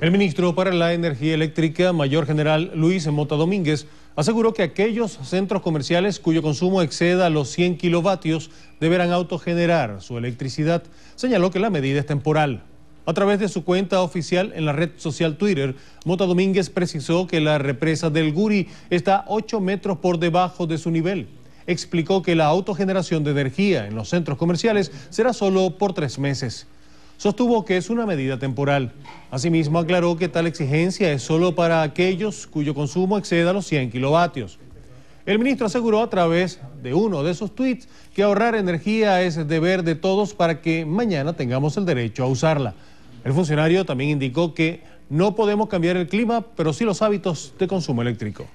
El ministro para la Energía Eléctrica, Mayor General Luis Mota Domínguez, aseguró que aquellos centros comerciales cuyo consumo exceda los 100 kilovatios deberán autogenerar su electricidad. Señaló que la medida es temporal. A través de su cuenta oficial en la red social Twitter, Mota Domínguez precisó que la represa del Guri está 8 metros por debajo de su nivel. Explicó que la autogeneración de energía en los centros comerciales será solo por tres meses sostuvo que es una medida temporal. Asimismo, aclaró que tal exigencia es solo para aquellos cuyo consumo exceda los 100 kilovatios. El ministro aseguró a través de uno de sus tweets que ahorrar energía es deber de todos para que mañana tengamos el derecho a usarla. El funcionario también indicó que no podemos cambiar el clima, pero sí los hábitos de consumo eléctrico.